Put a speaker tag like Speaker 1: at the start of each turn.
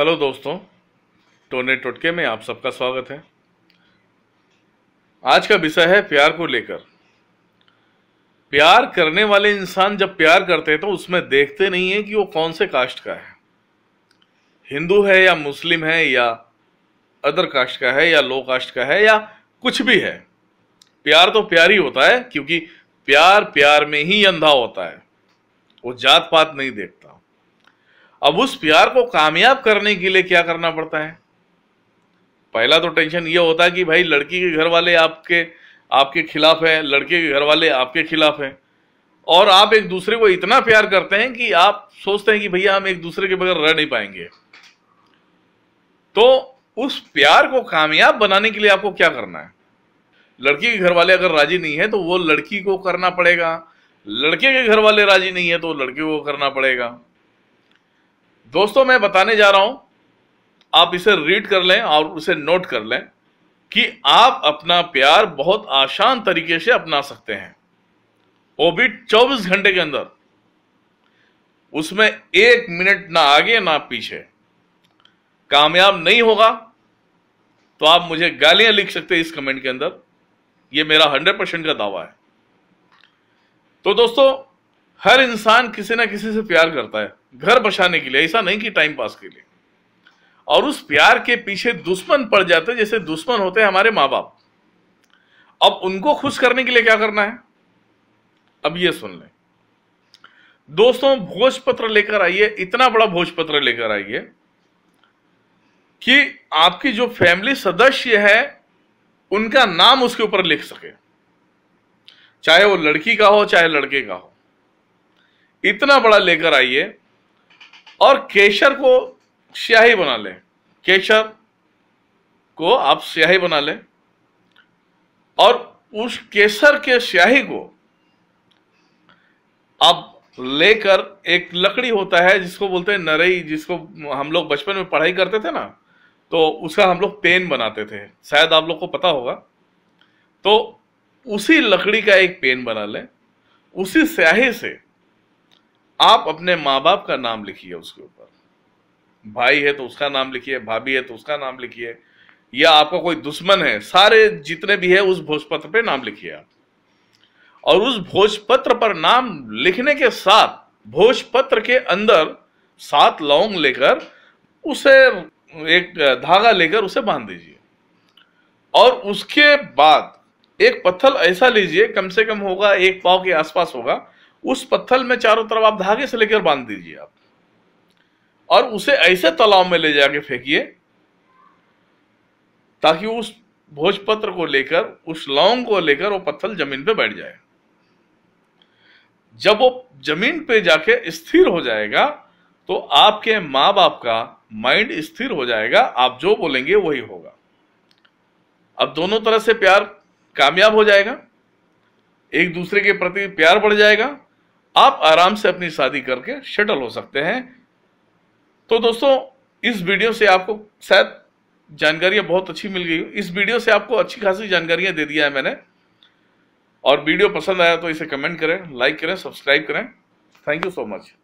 Speaker 1: hello दोस्तों टोने टोटके में आप सबका स्वागत है आज का विषय है प्यार को लेकर प्यार करने वाले इंसान जब प्यार करते हैं तो उसमें देखते नहीं है कि वो कौन से कास्ट का है हिंदू है या मुस्लिम है या अदर कास्ट का है या लो कास्ट का है या कुछ भी है प्यार तो प्यार ही होता है क्योंकि प्यार प्यार में ही अंधा होता है वो जात पात नहीं देखता अब उस प्यार को कामयाब करने के लिए क्या करना पड़ता है पहला तो टेंशन ये होता है कि भाई लड़की के घर वाले आपके आपके खिलाफ है लड़के के घर वाले आपके खिलाफ हैं और आप एक दूसरे को इतना प्यार करते हैं कि आप सोचते हैं कि भैया हम एक दूसरे के बगैर रह नहीं पाएंगे तो उस प्यार को कामयाब बनाने के लिए आपको क्या करना है लड़की के घर वाले अगर राजी नहीं है तो वो लड़की को करना पड़ेगा लड़के के घर वाले राजी नहीं है तो लड़के को करना पड़ेगा दोस्तों मैं बताने जा रहा हूं आप इसे रीड कर लें और उसे नोट कर लें कि आप अपना प्यार बहुत आसान तरीके से अपना सकते हैं वो भी 24 घंटे के अंदर उसमें एक मिनट ना आगे ना पीछे कामयाब नहीं होगा तो आप मुझे गालियां लिख सकते हैं इस कमेंट के अंदर ये मेरा 100 परसेंट का दावा है तो दोस्तों हर इंसान किसी ना किसी से प्यार करता है घर बसाने के लिए ऐसा नहीं कि टाइम पास के लिए और उस प्यार के पीछे दुश्मन पड़ जाते जैसे दुश्मन होते हैं हमारे माँ बाप अब उनको खुश करने के लिए क्या करना है अब ये सुन लें दोस्तों भोजपत्र लेकर आइए इतना बड़ा भोजपत्र लेकर आइए कि आपकी जो फैमिली सदस्य है उनका नाम उसके ऊपर लिख सके चाहे वो लड़की का हो चाहे लड़के का हो इतना बड़ा लेकर आइए और केशर को स्याही बना लें केशर को आप स्याही बना लें और उस केसर के स्याही को आप लेकर एक लकड़ी होता है जिसको बोलते हैं नरई जिसको हम लोग बचपन में पढ़ाई करते थे ना तो उसका हम लोग पेन बनाते थे शायद आप लोग को पता होगा तो उसी लकड़ी का एक पेन बना लें उसी स्याही से आप अपने माँ बाप का नाम लिखिए उसके ऊपर भाई है तो उसका नाम लिखिए भाभी है तो उसका नाम लिखिए या आपका कोई दुश्मन है सारे जितने भी है उस भोजपत्र पे नाम लिखिए आप और उस भोजपत्र पर नाम लिखने के साथ भोजपत्र के अंदर सात लौंग लेकर उसे एक धागा लेकर उसे बांध दीजिए और उसके बाद एक पत्थर ऐसा लीजिए कम से कम होगा एक पाव के आसपास होगा उस पत्थर में चारों तरफ आप धागे से लेकर बांध दीजिए आप और उसे ऐसे तालाब में ले जाके फेंकिए ताकि उस भोजपत्र को लेकर उस लौंग को लेकर वो पत्थर जमीन पे बैठ जाए जब वो जमीन पे जाके स्थिर हो जाएगा तो आपके माँ बाप का माइंड स्थिर हो जाएगा आप जो बोलेंगे वही होगा अब दोनों तरह से प्यार कामयाब हो जाएगा एक दूसरे के प्रति प्यार बढ़ जाएगा आप आराम से अपनी शादी करके शटल हो सकते हैं तो दोस्तों इस वीडियो से आपको शायद जानकारियाँ बहुत अच्छी मिल गई इस वीडियो से आपको अच्छी खासी जानकारियाँ दे दिया है मैंने और वीडियो पसंद आया तो इसे कमेंट करें लाइक करें सब्सक्राइब करें थैंक यू सो मच